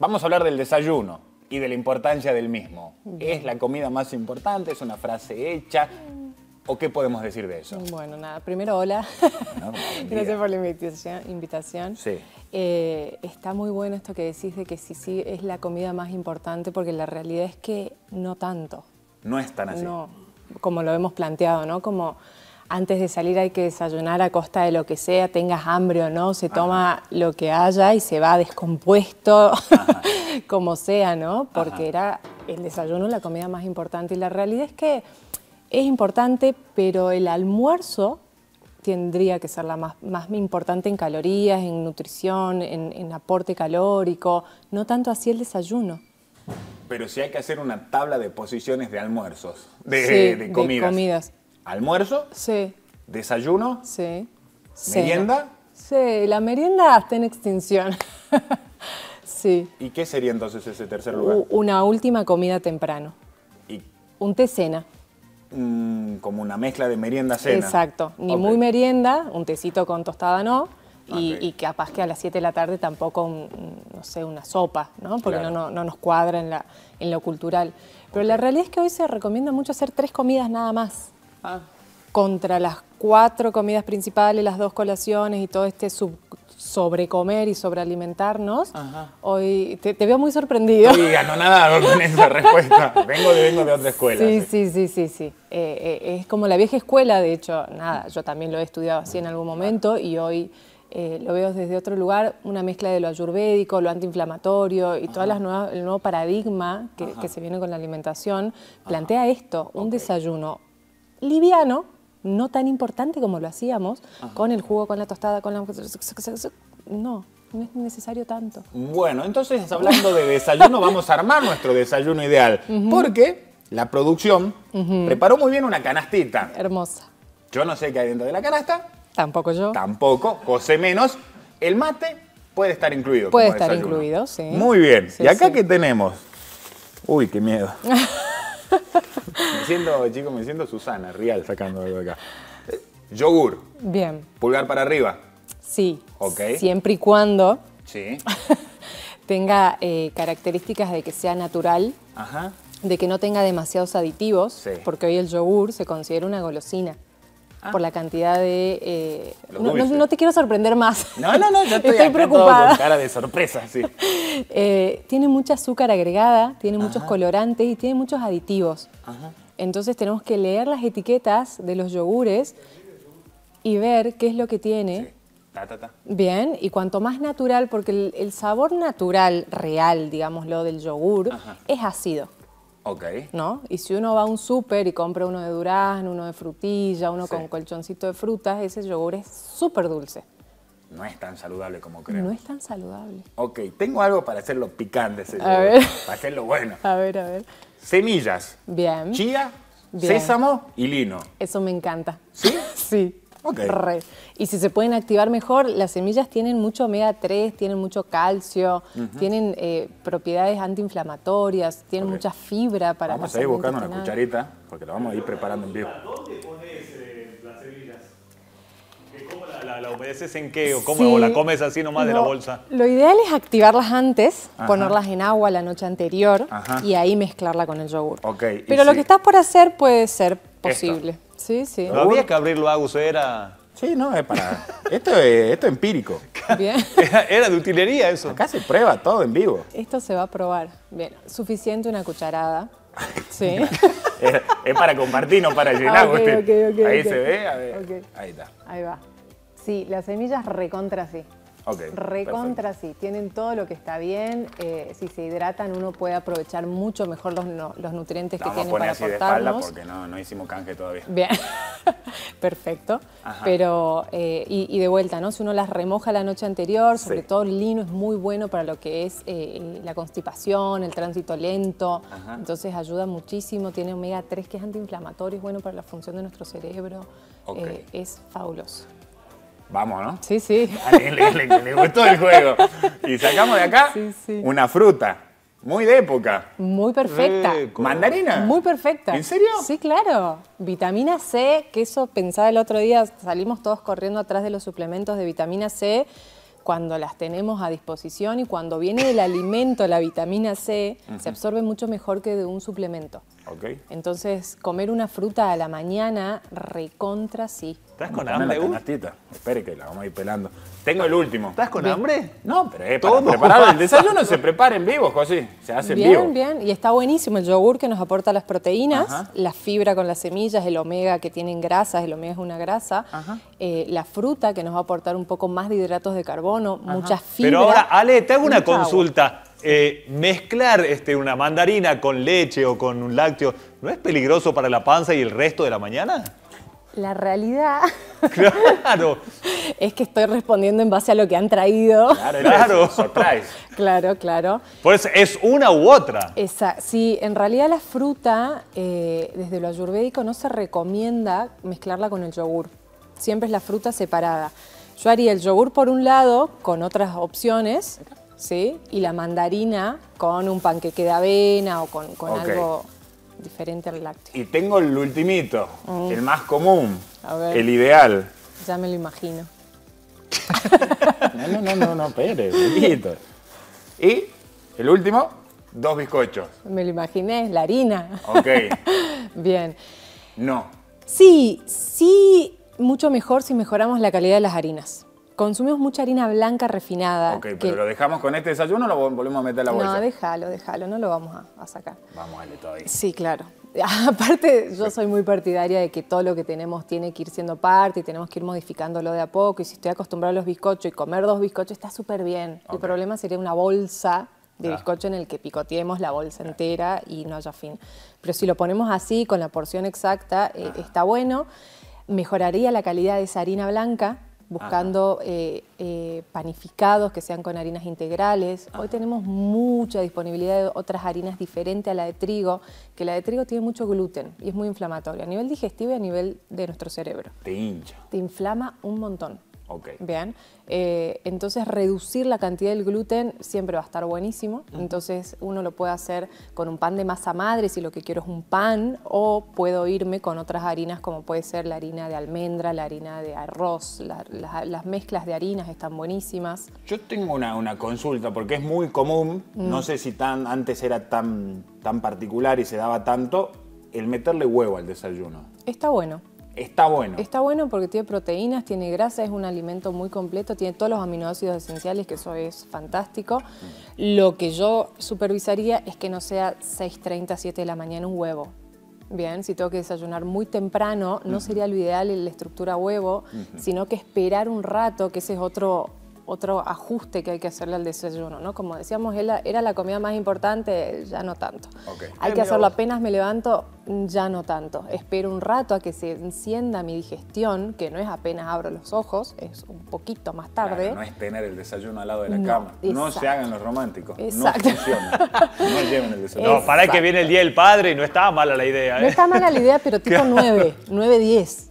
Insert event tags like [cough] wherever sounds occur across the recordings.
Vamos a hablar del desayuno y de la importancia del mismo. ¿Es la comida más importante? ¿Es una frase hecha? ¿O qué podemos decir de eso? Bueno, nada, primero hola. [laughs] Gracias por la invitación. Sí. Eh, está muy bueno esto que decís de que sí, sí, es la comida más importante, porque la realidad es que no tanto. No es tan así. No, como lo hemos planteado, ¿no? Como antes de salir hay que desayunar a costa de lo que sea, tengas hambre o no, se toma lo que haya y se va descompuesto, [laughs] como sea, ¿no? Porque era el desayuno la comida más importante y la realidad es que es importante, pero el almuerzo tendría que ser la más, importante en calorías, en nutrición, en, aporte calórico, no tanto así el desayuno pero si hay que hacer una tabla de posiciones de almuerzos, de, de comidas almuerzo, sí. desayuno, sí. merienda. Sí, la merienda está en extinción. [laughs] sí. ¿Y qué sería entonces ese tercer lugar? Una última comida temprano. ¿Y? Un té cena. Mm, como una mezcla de merienda-cena. Exacto, ni muy merienda, un tecito con tostada no, y, capaz que a las 7 de la tarde tampoco, no sé, una sopa, ¿no? porque no, no, nos cuadra en, la, en lo cultural. Pero la realidad es que hoy se recomienda mucho hacer tres comidas nada más. Contra las cuatro comidas principales, las dos colaciones y todo este sobrecomer y sobrealimentarnos. Hoy te, veo muy sorprendido. No nada con esa [laughs] respuesta. Vengo de, otra escuela. Sí, sí, sí, sí, sí. Eh, eh, es como la vieja escuela, de hecho, nada, yo también lo he estudiado así en algún momento y hoy eh, lo veo desde otro lugar, una mezcla de lo ayurvédico, lo antiinflamatorio y todo el nuevo paradigma que, se viene con la alimentación, plantea esto, un desayuno liviano, no tan importante como lo hacíamos, con el jugo, con la tostada, con la... No, no es necesario tanto. Bueno, entonces hablando de desayuno, vamos a armar nuestro desayuno ideal. Porque la producción preparó muy bien una canastita. Hermosa. Yo no sé qué hay dentro de la canasta. Tampoco yo. Tampoco, cose menos. El mate puede estar incluido. Puede estar incluido, sí. Muy bien. ¿Y acá qué tenemos? Uy, qué miedo. [laughs] Me siento, chicos, me siento Susana, real, sacando algo de acá. Yogur. Bien. Pulgar para arriba. Sí. Ok. Siempre y cuando. Sí. [laughs] tenga eh, características de que sea natural. Ajá. De que no tenga demasiados aditivos. Sí. Porque hoy el yogur se considera una golosina. Ah. por la cantidad de... Eh, no, te quiero sorprender más. No, no, no, yo [laughs] estoy, estoy preocupada. cara de sorpresa, sí. [laughs] Eh, tiene mucha azúcar agregada, tiene muchos colorantes y tiene muchos aditivos. Entonces tenemos que leer las etiquetas de los yogures y ver qué es lo que tiene. Bien, y cuanto más natural, porque el, sabor natural, real, digámoslo, del yogur es ácido. Ok. ¿No? Y si uno va a un súper y compra uno de durazno, uno de frutilla, uno con colchoncito de frutas, ese yogur es súper dulce. No es tan saludable como creo. No es tan saludable. Ok, tengo algo para hacerlo picante ese Para hacerlo bueno. [laughs] A ver, a ver. Semillas. Bien. Chía, sésamo y lino. Eso me encanta. ¿Sí? [laughs] sí. Y si se pueden activar mejor, las semillas tienen mucho omega 3, tienen mucho calcio, tienen eh, propiedades antiinflamatorias, tienen mucha fibra para... Vamos a ir buscando una cucharita, porque la vamos a ir preparando en vivo. ¿Dónde pones eh, las semillas? ¿Cómo la, obedeces en qué? ¿O, la comes así nomás de la bolsa? Lo ideal es activarlas antes, ponerlas en agua la noche anterior y ahí mezclarla con el yogur. Pero lo que estás por hacer puede ser posible. Sí, sí. No había que abrirlo a uso, era... Sí, no, es para... [laughs] esto, es, esto empírico. Bien. [laughs] Era, de utilería eso. Acá se prueba todo en vivo. Esto se va a probar. Bien, suficiente una cucharada. [laughs] Sí. es, para compartir, no para llenar. Ahí se ve, a ver. Ahí está. Ahí va. Sí, las semillas recontra sí. Recontra sí, tienen todo lo que está bien, eh, si se hidratan uno puede aprovechar mucho mejor los, los nutrientes que tienen para así aportarnos. porque no, hicimos canje todavía. Bien, [laughs] perfecto. Pero, eh, y, de vuelta, ¿no? Si uno las remoja la noche anterior, sobre todo el lino es muy bueno para lo que es eh, la constipación, el tránsito lento, entonces ayuda muchísimo, tiene omega 3 que es antiinflamatorio, es bueno para la función de nuestro cerebro, es fabuloso vamos, ¿no? Sí, sí. A [laughs] le, le, gustó el juego. Y sacamos de acá una fruta. Muy de época. Muy perfecta. ¿Mandarina? Muy perfecta. ¿En serio? Sí, claro. Vitamina C, que eso pensaba el otro día, salimos todos corriendo atrás de los suplementos de vitamina C cuando las tenemos a disposición y cuando viene del alimento la vitamina C, se absorbe mucho mejor que de un suplemento. Entonces, comer una fruta a la mañana, recontra sí. ¿Estás con hambre, una Espere que la vamos a ir pelando. Tengo el último. ¿Estás con hambre? No, pero es para preparar el [laughs] desayuno. se prepara en vivo, José. Se hace bien, Bien, bien. Y está buenísimo el yogur que nos aporta las proteínas, la fibra con las semillas, el omega que tienen grasas, el omega es una grasa, eh, la fruta que nos va a aportar un poco más de hidratos de carbono, muchas fibras. Pero ahora, Ale, te hago una consulta. Eh, mezclar este, una mandarina con leche o con un lácteo, ¿no es peligroso para la panza y el resto de la mañana? La realidad [laughs] claro. es que estoy respondiendo en base a lo que han traído. Claro, claro. [laughs] Surprise. Claro, claro. Pues es una u otra. Esa, sí, en realidad la fruta, eh, desde lo ayurvédico, no se recomienda mezclarla con el yogur. Siempre es la fruta separada. Yo haría el yogur por un lado, con otras opciones. ¿sí? Y la mandarina con un panqueque de avena o con, algo diferente al lácteo. Y tengo el ultimito, mm. el más común, el ideal. Ya me lo imagino. [laughs] no, no, no, no, no, Y el último, dos bizcochos. Me lo imaginé, la harina. Ok. [laughs] Bien. No. Sí, sí, mucho mejor si mejoramos la calidad de las harinas. Consumimos mucha harina blanca refinada. Ok, pero lo dejamos con este desayuno o lo volvemos a meter a la bolsa. No, déjalo, déjalo, no lo vamos a, sacar. Vamos a darle todavía. Sí, claro. [laughs] Aparte, yo soy muy partidaria de que todo lo que tenemos tiene que ir siendo parte y tenemos que ir modificándolo de a poco. Y si estoy acostumbrado a los bizcochos y comer dos bizcochos está súper bien. El problema sería una bolsa de bizcocho en el que picoteemos la bolsa entera y no haya fin. Pero si lo ponemos así, con la porción exacta, eh, ah. está bueno. Mejoraría la calidad de esa harina blanca, buscando eh, eh, panificados que sean con harinas integrales. Hoy tenemos mucha disponibilidad de otras harinas diferentes a la de trigo, que la de trigo tiene mucho gluten y es muy inflamatoria a nivel digestivo y a nivel de nuestro cerebro. Te hincha. Te inflama un montón. Bien. Eh, entonces, reducir la cantidad del gluten siempre va a estar buenísimo. Entonces, uno lo puede hacer con un pan de masa madre si lo que quiero es un pan, o puedo irme con otras harinas como puede ser la harina de almendra, la harina de arroz. las mezclas de harinas están buenísimas. Yo tengo una, consulta porque es muy común, no mm. sé si tan, antes era tan, tan particular y se daba tanto, el meterle huevo al desayuno. Está bueno. Está bueno. Está bueno porque tiene proteínas, tiene grasa, es un alimento muy completo, tiene todos los aminoácidos esenciales, que eso es fantástico. Lo que yo supervisaría es que no sea 6.30, 7 de la mañana un huevo. Bien, si tengo que desayunar muy temprano, no sería lo ideal la estructura huevo, sino que esperar un rato, que ese es otro, otro ajuste que hay que hacerle al desayuno, ¿no? Como decíamos, era la comida más importante, ya no tanto. Hay que hacerlo apenas me levanto, ya no tanto. Espero un rato a que se encienda mi digestión, que no es apenas abro los ojos, es un poquito más tarde. no es tener el desayuno al lado de la cama. No se hagan los románticos. No funciona. No [laughs] lleven el desayuno. No, para que viene el día del padre y no está mala la idea. No ¿eh? está mala la idea, pero tipo 9, 9, 10.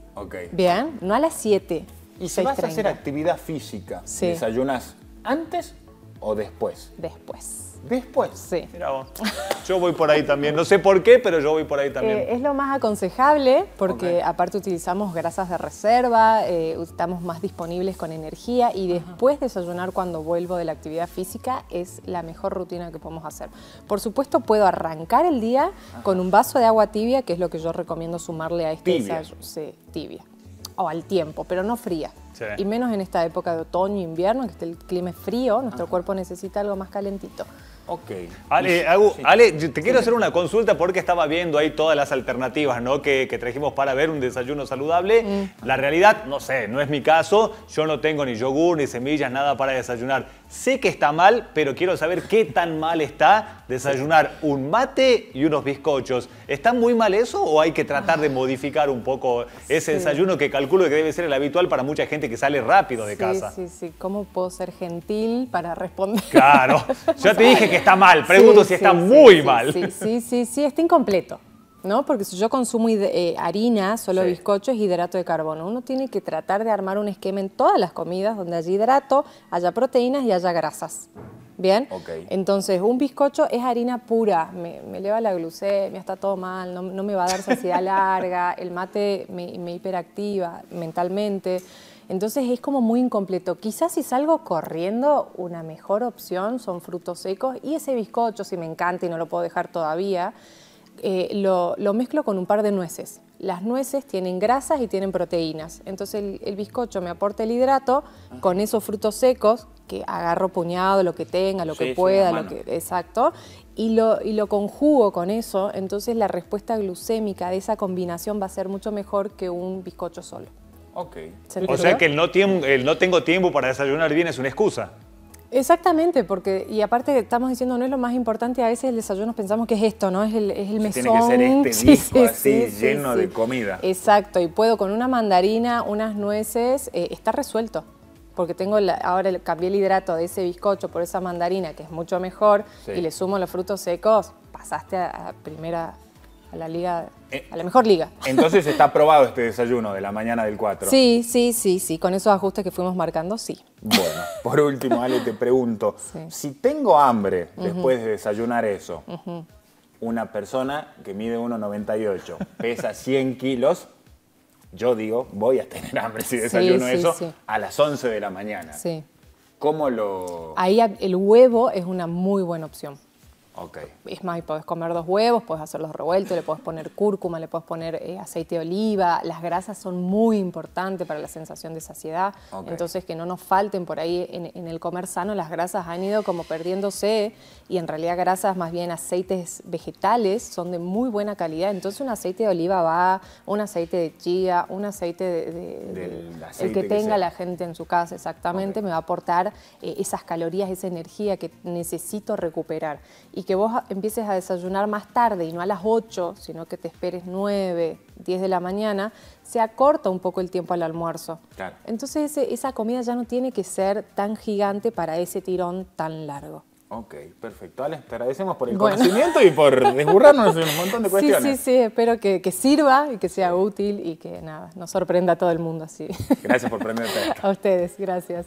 Bien, no a las 7. Y si vas a hacer actividad física, ¿desayunas antes o después? Después. Después. Sí. Mira Yo voy por ahí también. No sé por qué, pero yo voy por ahí también. Eh, es lo más aconsejable porque aparte utilizamos grasas de reserva, eh, estamos más disponibles con energía y después desayunar cuando vuelvo de la actividad física es la mejor rutina que podemos hacer. Por supuesto, puedo arrancar el día con un vaso de agua tibia, que es lo que yo recomiendo sumarle a este tibia. Sí, tibia o al tiempo, pero no fría. Y menos en esta época de otoño, e invierno, en que el clima frío, nuestro cuerpo necesita algo más calentito. Ok. Ale, te quiero hacer una consulta porque estaba viendo ahí todas las alternativas ¿no? que, trajimos para ver un desayuno saludable. Mm. La realidad, no sé, no es mi caso. Yo no tengo ni yogur, ni semillas, nada para desayunar. Sé que está mal, pero quiero saber qué tan mal está desayunar un mate y unos bizcochos. ¿Está muy mal eso o hay que tratar de ah. modificar un poco ese desayuno que calculo que debe ser el habitual para mucha gente que sale rápido de casa? Sí, sí, ¿Cómo puedo ser gentil para responder? Claro. [laughs] Yo te dije que está mal, pregunto si está muy mal. Sí, sí, sí, está incompleto. ¿no? Porque si yo consumo eh, harina, solo bizcochos bizcocho, es hidrato de carbono. Uno tiene que tratar de armar un esquema en todas las comidas donde haya hidrato, haya proteínas y haya grasas. ¿Bien? Entonces, un bizcocho es harina pura, me, me eleva la glucemia, está todo mal, no, no me va a dar saciedad [laughs] larga, el mate me, me hiperactiva mentalmente. Entonces es como muy incompleto. Quizás si salgo corriendo, una mejor opción son frutos secos y ese bizcocho, si me encanta y no lo puedo dejar todavía, eh, lo, mezclo con un par de nueces. Las nueces tienen grasas y tienen proteínas. Entonces el, bizcocho me aporta el hidrato con esos frutos secos que agarro puñado, lo que tenga, lo que pueda, lo que, exacto, y lo, y lo conjugo con eso, entonces la respuesta glucémica de esa combinación va a ser mucho mejor que un bizcocho solo. Ok. o sea que el no, el no tengo tiempo para desayunar bien es una excusa. Exactamente, porque y aparte estamos diciendo no es lo más importante, a veces el desayuno pensamos que es esto, ¿no? Es el, mesón. Tiene que ser este disco así, lleno de comida. Exacto, y puedo con una mandarina, unas nueces, eh, está resuelto. Porque tengo la, ahora cambié el hidrato de ese bizcocho por esa mandarina, que es mucho mejor, y le sumo los frutos secos, pasaste a, a primera la liga, eh, a la mejor liga. Entonces [laughs] está aprobado este desayuno de la mañana del 4. Sí, sí, sí, sí. Con esos ajustes que fuimos marcando, sí. Bueno, por último, Ale, te pregunto, [laughs] si tengo hambre después de desayunar eso, una persona que mide 1,98, pesa 100 kilos, yo digo, voy a tener hambre si desayuno eso a las 11 de la mañana. Sí. ¿Cómo lo...? Ahí el huevo es una muy buena opción. Es más, puedes comer dos huevos, puedes hacerlos revueltos, le puedes poner cúrcuma, le puedes poner eh, aceite de oliva. Las grasas son muy importantes para la sensación de saciedad. Entonces, que no nos falten por ahí en, el comer sano, las grasas han ido como perdiéndose y en realidad grasas, más bien aceites vegetales, son de muy buena calidad. Entonces, un aceite de oliva va, un aceite de chía, un aceite de. el que tenga la gente en su casa, exactamente, me va a aportar eh, esas calorías, esa energía que necesito recuperar. Y que vos empieces a desayunar más tarde y no a las 8, sino que te esperes 9, 10 de la mañana, se acorta un poco el tiempo al almuerzo. Entonces esa comida ya no tiene que ser tan gigante para ese tirón tan largo. Ok, perfecto. te agradecemos por el conocimiento y por [laughs] desburrarnos un montón de cuestiones. Sí, sí, sí, espero que, sirva y que sea útil y que nada, nos sorprenda a todo el mundo así. Gracias por prenderte. [laughs] A ustedes, gracias.